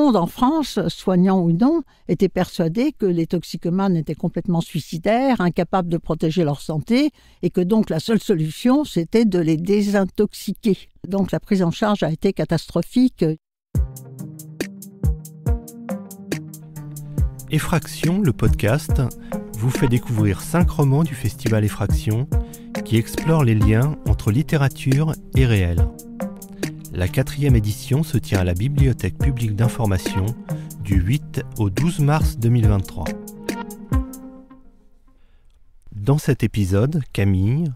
monde en France, soignant ou non, était persuadé que les toxicomanes étaient complètement suicidaires, incapables de protéger leur santé, et que donc la seule solution, c'était de les désintoxiquer. Donc la prise en charge a été catastrophique. Effraction, le podcast, vous fait découvrir cinq romans du festival Effraction qui explorent les liens entre littérature et réel. La quatrième édition se tient à la Bibliothèque publique d'information du 8 au 12 mars 2023. Dans cet épisode, Camille,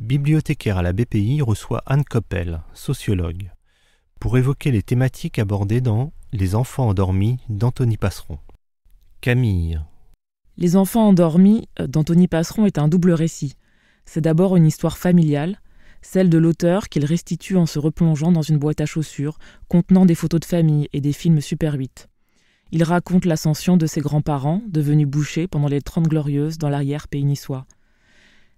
bibliothécaire à la BPI, reçoit Anne Coppel, sociologue, pour évoquer les thématiques abordées dans Les enfants endormis d'Anthony Passeron. Camille. Les enfants endormis euh, d'Anthony Passeron est un double récit. C'est d'abord une histoire familiale, celle de l'auteur qu'il restitue en se replongeant dans une boîte à chaussures contenant des photos de famille et des films Super 8. Il raconte l'ascension de ses grands-parents, devenus bouchers pendant les Trente Glorieuses dans l'arrière-pays niçois.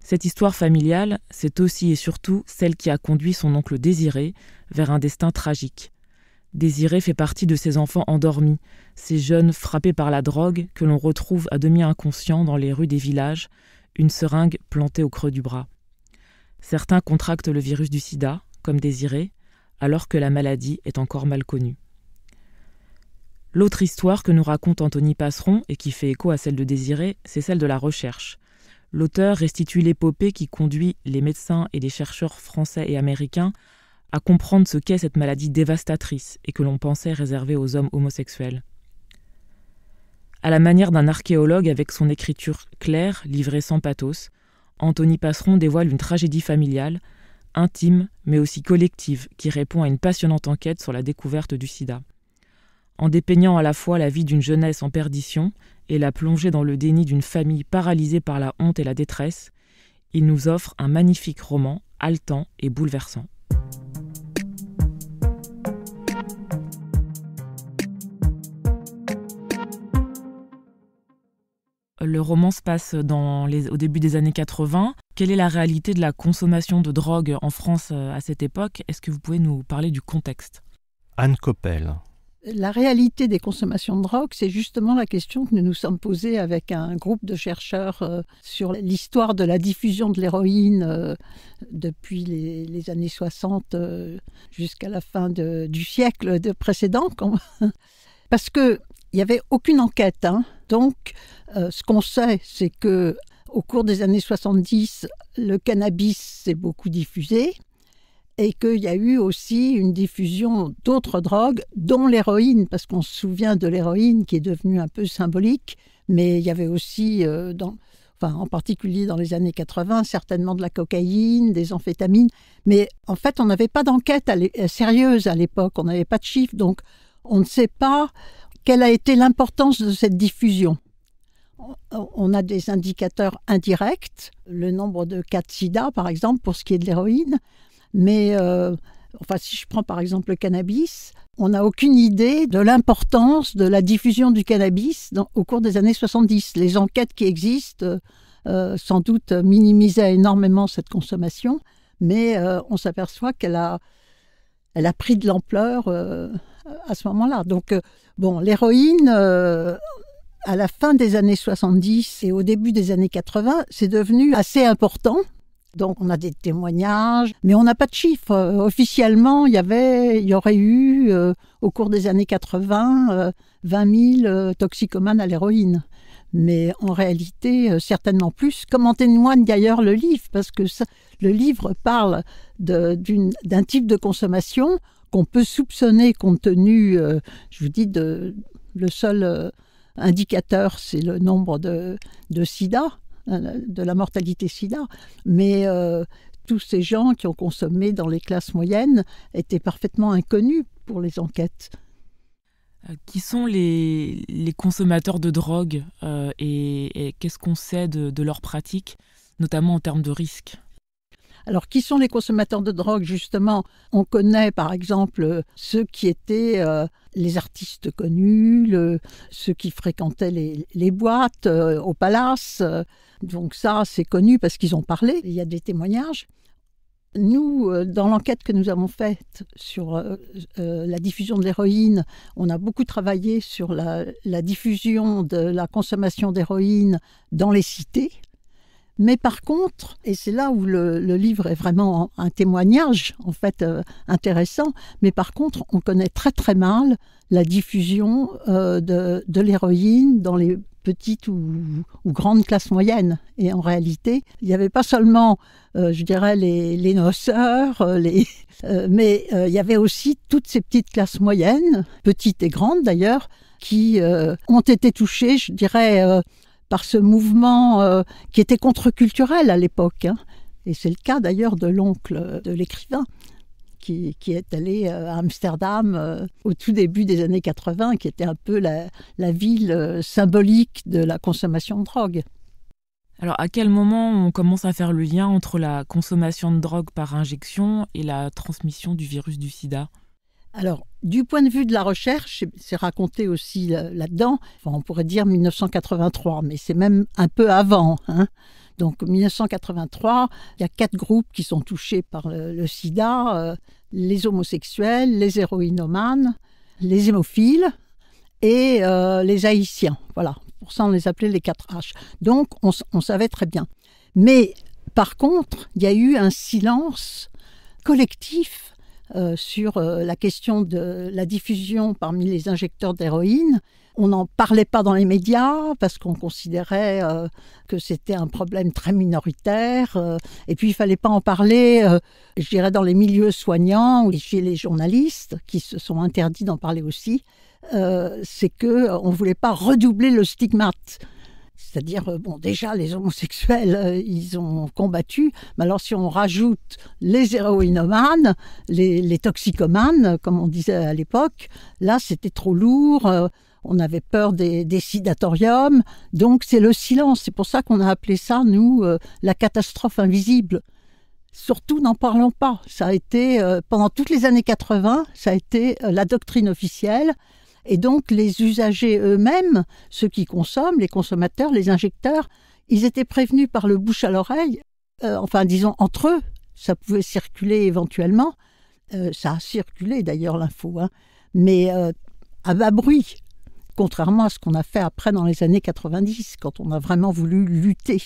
Cette histoire familiale, c'est aussi et surtout celle qui a conduit son oncle Désiré vers un destin tragique. Désiré fait partie de ces enfants endormis, ces jeunes frappés par la drogue que l'on retrouve à demi inconscient dans les rues des villages, une seringue plantée au creux du bras. Certains contractent le virus du sida, comme désiré, alors que la maladie est encore mal connue. L'autre histoire que nous raconte Anthony Passeron et qui fait écho à celle de Désiré, c'est celle de la recherche. L'auteur restitue l'épopée qui conduit les médecins et les chercheurs français et américains à comprendre ce qu'est cette maladie dévastatrice et que l'on pensait réservée aux hommes homosexuels. À la manière d'un archéologue avec son écriture claire, livrée sans pathos, Anthony Passeron dévoile une tragédie familiale, intime mais aussi collective, qui répond à une passionnante enquête sur la découverte du sida. En dépeignant à la fois la vie d'une jeunesse en perdition et la plongée dans le déni d'une famille paralysée par la honte et la détresse, il nous offre un magnifique roman haletant et bouleversant. le roman se passe dans les, au début des années 80. Quelle est la réalité de la consommation de drogue en France euh, à cette époque Est-ce que vous pouvez nous parler du contexte Anne Coppel. La réalité des consommations de drogue, c'est justement la question que nous nous sommes posées avec un groupe de chercheurs euh, sur l'histoire de la diffusion de l'héroïne euh, depuis les, années 60 jusqu'à la fin du siècle précédent. Parce qu'il n'y avait aucune enquête. Hein, donc, euh, ce qu'on sait, c'est que au cours des années 70, le cannabis s'est beaucoup diffusé et qu'il y a eu aussi une diffusion d'autres drogues, dont l'héroïne, parce qu'on se souvient de l'héroïne qui est devenue un peu symbolique, mais il y avait aussi, euh, en particulier dans les années 80, certainement de la cocaïne, des amphétamines, mais en fait on n'avait pas d'enquête euh, sérieuse à l'époque, on n'avait pas de chiffres, donc on ne sait pas, quelle a été l'importance de cette diffusion on a des indicateurs indirects, le nombre de cas de sida, par exemple, pour ce qui est de l'héroïne. Mais euh, enfin, si je prends par exemple le cannabis, on n'a aucune idée de l'importance de la diffusion du cannabis au cours des années 70. Les enquêtes qui existent, euh, sans doute, minimisaient énormément cette consommation, mais euh, on s'aperçoit qu'elle a pris de l'ampleur à ce moment-là. Donc, euh, bon, l'héroïne, euh, à la fin des années 70 et au début des années 80, c'est devenu assez important. Donc on a des témoignages, mais on n'a pas de chiffres. Euh, officiellement, il y avait, il y aurait eu au cours des années 80 20 000 toxicomanes à l'héroïne. Mais en réalité, certainement plus, comme en témoigne d'ailleurs le livre, parce que le livre parle d'un type de consommation qu'on peut soupçonner compte tenu, euh, je vous dis, le seul euh, indicateur, c'est le nombre de, sida, euh, de la mortalité sida. Mais tous ces gens qui ont consommé dans les classes moyennes étaient parfaitement inconnus pour les enquêtes. Qui sont les, consommateurs de drogue et, qu'est-ce qu'on sait de, de leurs pratiques, notamment en termes de risque alors, qui sont les consommateurs de drogue, justement On connaît, par exemple, ceux qui étaient euh, les artistes connus, ceux qui fréquentaient les, boîtes euh, au palace. Donc ça, c'est connu parce qu'ils ont parlé, il y a des témoignages. Nous, euh, dans l'enquête que nous avons faite sur la diffusion de l'héroïne, on a beaucoup travaillé sur la diffusion de la consommation d'héroïne dans les cités, mais par contre, et c'est là où le, livre est vraiment un témoignage en fait euh, intéressant, mais par contre, on connaît très très mal la diffusion euh, de, l'héroïne dans les petites ou, grandes classes moyennes. Et en réalité, il n'y avait pas seulement, euh, je dirais, les, les noceurs, les, mais il y avait aussi toutes ces petites classes moyennes, petites et grandes d'ailleurs, qui ont été touchées, je dirais, par ce mouvement euh, qui était contre-culturel à l'époque. Hein. Et c'est le cas d'ailleurs de l'oncle euh, de l'écrivain. Qui, est allé euh, à Amsterdam au tout début des années 80, qui était un peu la ville symbolique de la consommation de drogue. Alors à quel moment on commence à faire le lien entre la consommation de drogue par injection et la transmission du virus du sida alors, du point de vue de la recherche, c'est raconté aussi là-dedans, on pourrait dire 1983, mais c'est même un peu avant. Hein. Donc 1983, il y a quatre groupes qui sont touchés par le, sida, euh, les homosexuels, les héroïnomanes, les hémophiles et euh, les haïtiens. Voilà, pour ça on les appelait les 4 H. Donc on savait très bien. Mais par contre, il y a eu un silence collectif euh, sur euh, la question de la diffusion parmi les injecteurs d'héroïne. On n'en parlait pas dans les médias parce qu'on considérait euh, que c'était un problème très minoritaire. et puis, il fallait pas en parler, je dirais, dans les milieux soignants ou chez les journalistes qui se sont interdits d'en parler aussi. C'est que ne voulait pas redoubler le stigmate. C'est-à-dire, euh, bon, déjà, les homosexuels, euh, ils ont combattu. Mais alors, si on rajoute les héroïnomanes, les, les toxicomanes, comme on disait à l'époque, là, c'était trop lourd. Euh, on avait peur des, des sidatoriums. Donc, c'est le silence. C'est pour ça qu'on a appelé ça, nous, la catastrophe invisible. Surtout, n'en parlons pas. Ça a été, pendant toutes les années 80, ça a été la doctrine officielle. Et donc les usagers eux-mêmes, ceux qui consomment, les consommateurs, les injecteurs, ils étaient prévenus par le bouche à l'oreille, euh, enfin disons entre eux, ça pouvait circuler éventuellement, euh, ça a circulé d'ailleurs l'info, hein. mais euh, à bas bruit, contrairement à ce qu'on a fait après dans les années 90, quand on a vraiment voulu lutter.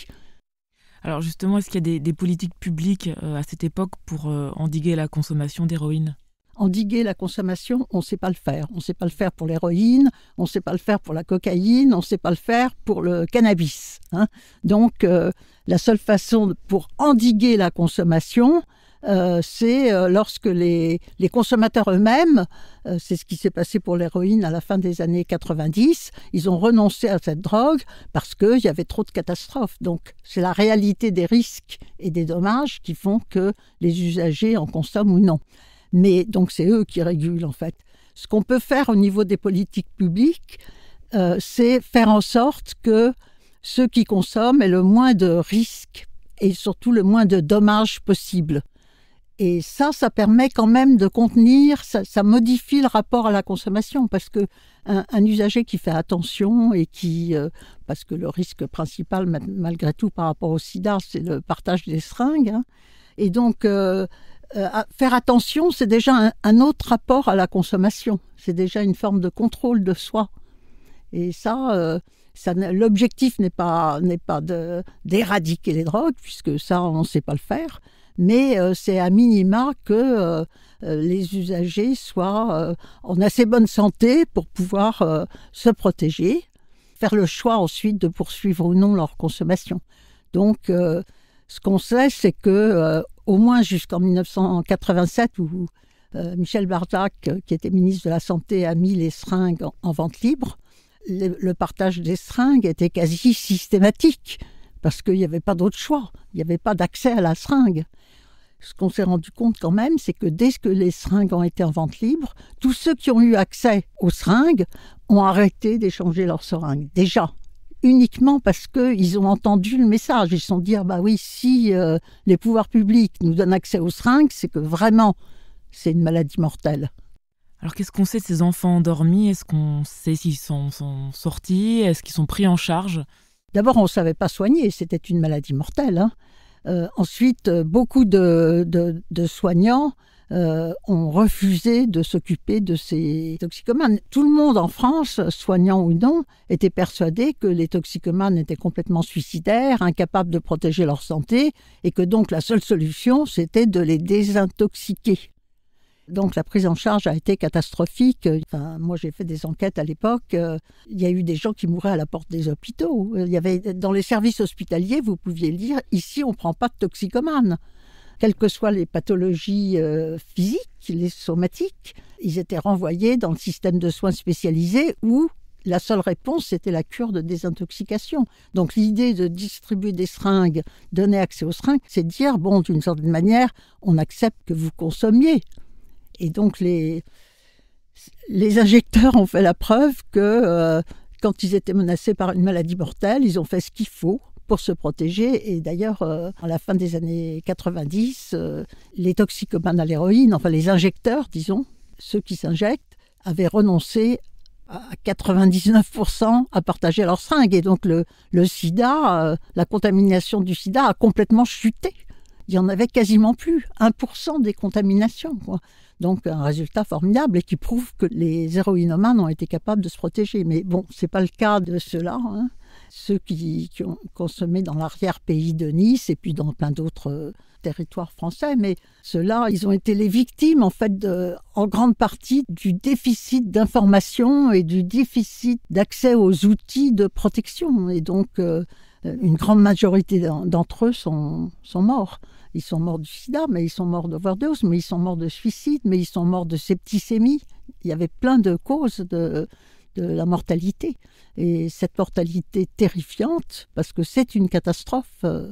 Alors justement, est-ce qu'il y a des, des politiques publiques à cette époque pour endiguer la consommation d'héroïne endiguer la consommation, on ne sait pas le faire. On ne sait pas le faire pour l'héroïne, on ne sait pas le faire pour la cocaïne, on ne sait pas le faire pour le cannabis. Hein. Donc euh, la seule façon pour endiguer la consommation, euh, c'est euh, lorsque les, consommateurs eux-mêmes, c'est ce qui s'est passé pour l'héroïne à la fin des années 90, ils ont renoncé à cette drogue parce qu'il y avait trop de catastrophes. Donc c'est la réalité des risques et des dommages qui font que les usagers en consomment ou non mais donc c'est eux qui régulent en fait. Ce qu'on peut faire au niveau des politiques publiques, euh, c'est faire en sorte que ceux qui consomment aient le moins de risques et surtout le moins de dommages possible. Et ça, ça permet quand même de contenir, ça, modifie le rapport à la consommation parce que un, usager qui fait attention et qui, euh, parce que le risque principal malgré tout par rapport au SIDA, c'est le partage des seringues. Hein. et donc, euh, euh, faire attention, c'est déjà un, autre rapport à la consommation. C'est déjà une forme de contrôle de soi. Et ça, euh, ça l'objectif n'est pas, n'est pas d'éradiquer les drogues, puisque ça, on ne sait pas le faire. Mais euh, c'est à minima que les usagers soient en assez bonne santé pour pouvoir se protéger, faire le choix ensuite de poursuivre ou non leur consommation. Donc, ce qu'on sait, c'est que au moins jusqu'en 1987 où euh, Michel Bardac, euh, qui était ministre de la Santé, a mis les seringues en, vente libre. Le, le, partage des seringues était quasi systématique parce qu'il n'y avait pas d'autre choix, il n'y avait pas d'accès à la seringue. Ce qu'on s'est rendu compte quand même, c'est que dès que les seringues ont été en vente libre, tous ceux qui ont eu accès aux seringues ont arrêté d'échanger leurs seringues, déjà uniquement parce qu'ils ont entendu le message. Ils sont dit, ah bah oui, si euh, les pouvoirs publics nous donnent accès aux seringues, c'est que vraiment, c'est une maladie mortelle. Alors qu'est-ce qu'on sait de ces enfants endormis Est-ce qu'on sait s'ils sont, sortis Est-ce qu'ils sont pris en charge D'abord, on ne savait pas soigner, c'était une maladie mortelle. Hein. Euh, ensuite, euh, beaucoup de, de soignants euh, ont refusé de s'occuper de ces toxicomanes. Tout le monde en France, soignant ou non, était persuadé que les toxicomanes étaient complètement suicidaires, incapables de protéger leur santé, et que donc la seule solution, c'était de les désintoxiquer. Donc la prise en charge a été catastrophique. moi j'ai fait des enquêtes à l'époque. Euh, il y a eu des gens qui mouraient à la porte des hôpitaux. Il y avait dans les services hospitaliers, vous pouviez lire ici on prend pas de toxicomanes quelles que soient les pathologies euh, physiques, les somatiques, ils étaient renvoyés dans le système de soins spécialisés où la seule réponse, c'était la cure de désintoxication. Donc l'idée de distribuer des seringues, donner accès aux seringues, c'est dire, bon, d'une certaine manière, on accepte que vous consommiez. Et donc les, les injecteurs ont fait la preuve que euh, quand ils étaient menacés par une maladie mortelle, ils ont fait ce qu'il faut pour se protéger. Et d'ailleurs, euh, à la fin des années 90, euh, les toxicomanes à l'héroïne, enfin les injecteurs, disons, ceux qui s'injectent, avaient renoncé à 99% à partager leur seringue. Et donc le, sida, euh, la contamination du sida a complètement chuté. Il y en avait quasiment plus, 1% des contaminations. Donc un résultat formidable et qui prouve que les héroïnomanes ont été capables de se protéger. Mais bon, ce n'est pas le cas de ceux-là. Hein ceux qui, ont consommé dans l'arrière-pays de Nice et puis dans plein d'autres euh, territoires français. Mais ceux-là, ils ont été les victimes, en fait, en grande partie du déficit d'information et du déficit d'accès aux outils de protection. Et donc, euh, une grande majorité d'entre eux sont, sont morts. Ils sont morts du sida, mais ils sont morts d'overdose, mais ils sont morts de suicide, mais ils sont morts de septicémie. Il y avait plein de causes de, de la mortalité. Et cette mortalité terrifiante, parce que c'est une catastrophe, euh,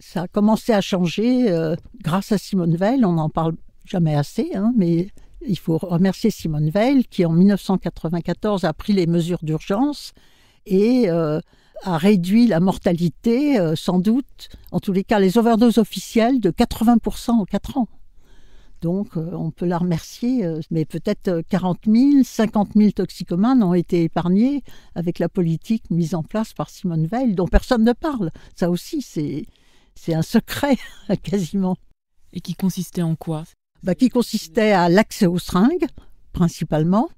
ça a commencé à changer euh, grâce à Simone Veil, on n'en parle jamais assez, hein, mais il faut remercier Simone Veil qui en 1994 a pris les mesures d'urgence et euh, a réduit la mortalité, sans doute, en tous les cas les overdoses officielles, de 80% en 4 ans. Donc euh, on peut la remercier, euh, mais peut-être 40 000, 50 000 toxicomanes ont été épargnés avec la politique mise en place par Simone Veil, dont personne ne parle. Ça aussi, c'est un secret quasiment. Et qui consistait en quoi bah, Qui consistait à l'accès aux seringues, principalement,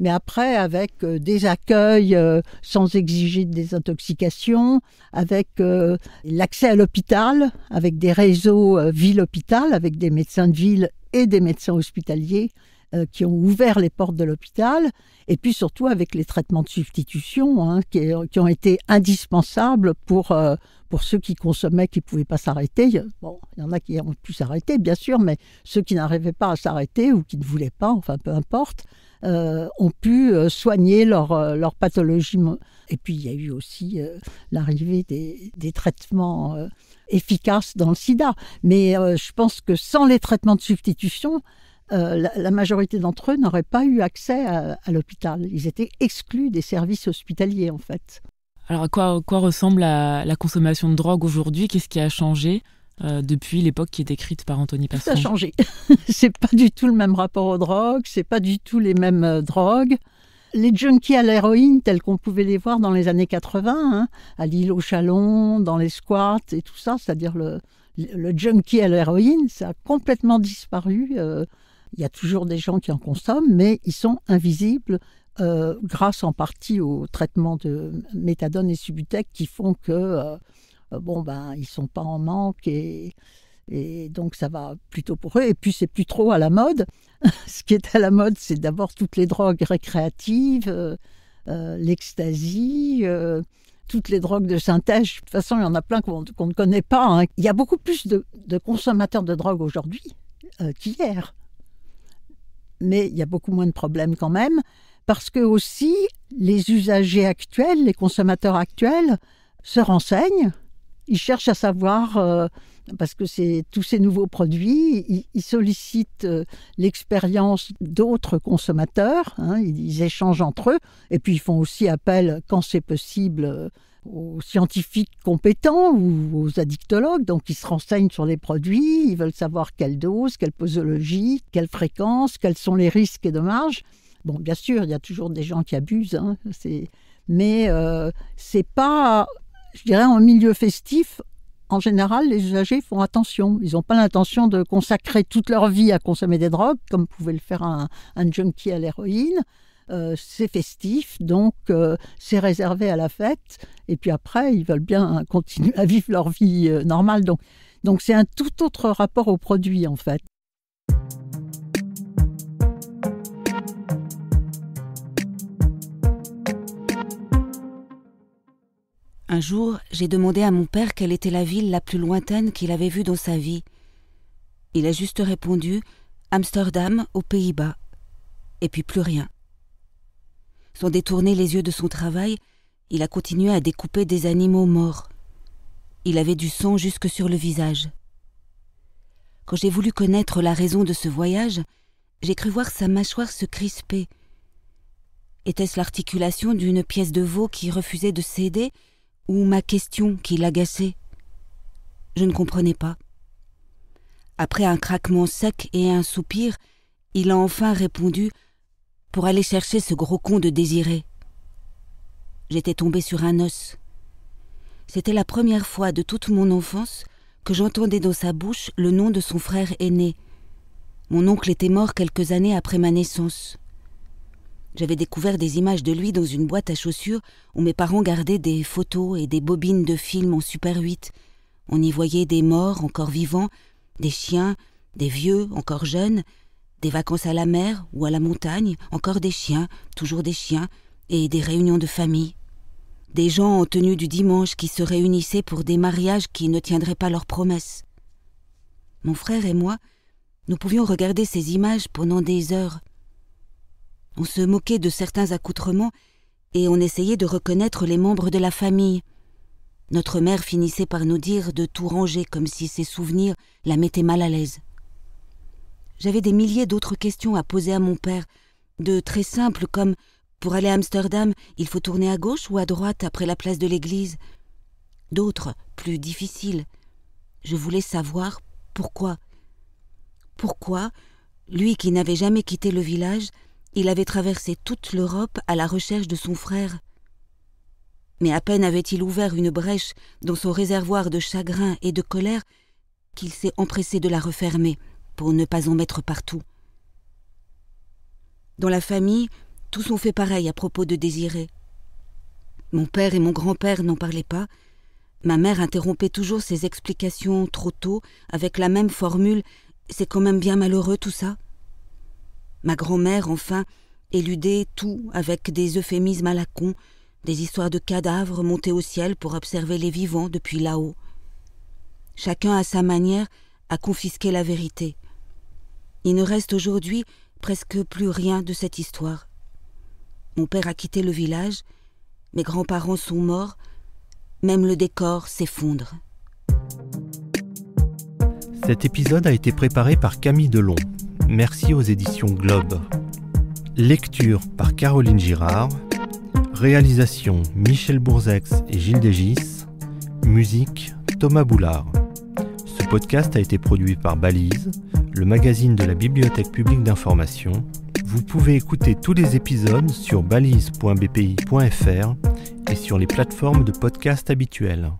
mais après avec euh, des accueils euh, sans exiger des désintoxication, avec euh, l'accès à l'hôpital, avec des réseaux ville-hôpital, avec des médecins de ville et des médecins hospitaliers, euh, qui ont ouvert les portes de l'hôpital, et puis surtout avec les traitements de substitution hein, qui, ont été indispensables pour, euh, pour ceux qui consommaient, qui ne pouvaient pas s'arrêter. Bon, il y en a qui ont pu s'arrêter, bien sûr, mais ceux qui n'arrivaient pas à s'arrêter ou qui ne voulaient pas, enfin peu importe, euh, ont pu soigner leur, leur pathologie. Et puis il y a eu aussi l'arrivée des, des, traitements efficaces dans le sida. Mais je pense que sans les traitements de substitution, euh, la, majorité d'entre eux n'auraient pas eu accès à, l'hôpital. Ils étaient exclus des services hospitaliers, en fait. Alors, à quoi, quoi ressemble la, consommation de drogue aujourd'hui Qu'est-ce qui a changé euh, depuis l'époque qui est décrite par Anthony Passon Ça a changé. c'est pas du tout le même rapport aux drogues, c'est pas du tout les mêmes euh, drogues. Les junkies à l'héroïne, tels qu'on pouvait les voir dans les années 80, hein, à l'île au Chalon, dans les squats et tout ça, c'est-à-dire le, junkie à l'héroïne, ça a complètement disparu. Il y a toujours des gens qui en consomment, mais ils sont invisibles euh, grâce en partie au traitement de méthadone et Subutex qui font que ne euh, euh, bon ben ils sont pas en manque et, et donc ça va plutôt pour eux et puis c'est plus trop à la mode. Ce qui est à la mode, c'est d'abord toutes les drogues récréatives, euh, l'ecstasy toutes les drogues de synthèse. De toute façon, il y en a plein qu'on ne connaît pas. Hein. Il y a beaucoup plus de, consommateurs de drogues aujourd'hui qu'hier mais il y a beaucoup moins de problèmes quand même, parce que aussi les usagers actuels, les consommateurs actuels, se renseignent, ils cherchent à savoir, euh, parce que c'est tous ces nouveaux produits, ils, sollicitent euh, l'expérience d'autres consommateurs, hein, ils, échangent entre eux, et puis ils font aussi appel, quand c'est possible, euh, aux scientifiques compétents ou aux addictologues. Donc, ils se renseignent sur les produits, ils veulent savoir quelle dose, quelle posologie, quelle fréquence, quels sont les risques et dommages. Bon, bien sûr, il y a toujours des gens qui abusent, hein, mais euh, c'est pas, je dirais, en milieu festif. En général, les usagers font attention. Ils n'ont pas l'intention de consacrer toute leur vie à consommer des drogues, comme pouvait le faire un junkie à l'héroïne. Euh, c'est festif, donc euh, c'est réservé à la fête. Et puis après, ils veulent bien continuer à vivre leur vie euh, normale. Donc, donc c'est un tout autre rapport au produit en fait. Un jour, j'ai demandé à mon père quelle était la ville la plus lointaine qu'il avait vue dans sa vie. Il a juste répondu Amsterdam aux Pays-Bas. Et puis plus rien sans détourner les yeux de son travail, il a continué à découper des animaux morts. Il avait du sang jusque sur le visage. Quand j'ai voulu connaître la raison de ce voyage, j'ai cru voir sa mâchoire se crisper. Était-ce l'articulation d'une pièce de veau qui refusait de céder ou ma question qui l'agaçait Je ne comprenais pas. Après un craquement sec et un soupir, il a enfin répondu pour aller chercher ce gros con de désiré. J'étais tombée sur un os. C'était la première fois de toute mon enfance que j'entendais dans sa bouche le nom de son frère aîné. Mon oncle était mort quelques années après ma naissance. J'avais découvert des images de lui dans une boîte à chaussures où mes parents gardaient des photos et des bobines de films en Super 8. On y voyait des morts encore vivants, des chiens, des vieux encore jeunes, des vacances à la mer ou à la montagne, encore des chiens, toujours des chiens, et des réunions de famille. Des gens en tenue du dimanche qui se réunissaient pour des mariages qui ne tiendraient pas leurs promesses. Mon frère et moi, nous pouvions regarder ces images pendant des heures. On se moquait de certains accoutrements et on essayait de reconnaître les membres de la famille. Notre mère finissait par nous dire de tout ranger comme si ses souvenirs la mettaient mal à l'aise. J'avais des milliers d'autres questions à poser à mon père, de très simples comme pour aller à Amsterdam, il faut tourner à gauche ou à droite après la place de l'église D'autres, plus difficiles. Je voulais savoir pourquoi. Pourquoi, lui qui n'avait jamais quitté le village, il avait traversé toute l'Europe à la recherche de son frère. Mais à peine avait-il ouvert une brèche dans son réservoir de chagrin et de colère qu'il s'est empressé de la refermer pour ne pas en mettre partout. Dans la famille, tous ont fait pareil à propos de Désiré. Mon père et mon grand-père n'en parlaient pas. Ma mère interrompait toujours ses explications trop tôt avec la même formule C'est quand même bien malheureux tout ça. Ma grand-mère, enfin, éludait tout avec des euphémismes à la con, des histoires de cadavres montés au ciel pour observer les vivants depuis là-haut. Chacun à sa manière a confisqué la vérité. Il ne reste aujourd'hui presque plus rien de cette histoire. Mon père a quitté le village, mes grands-parents sont morts, même le décor s'effondre. Cet épisode a été préparé par Camille Delon. Merci aux éditions Globe. Lecture par Caroline Girard. Réalisation Michel Bourzex et Gilles Dégis. Musique Thomas Boulard. Le podcast a été produit par Balise, le magazine de la Bibliothèque publique d'information. Vous pouvez écouter tous les épisodes sur balise.bpi.fr et sur les plateformes de podcast habituelles.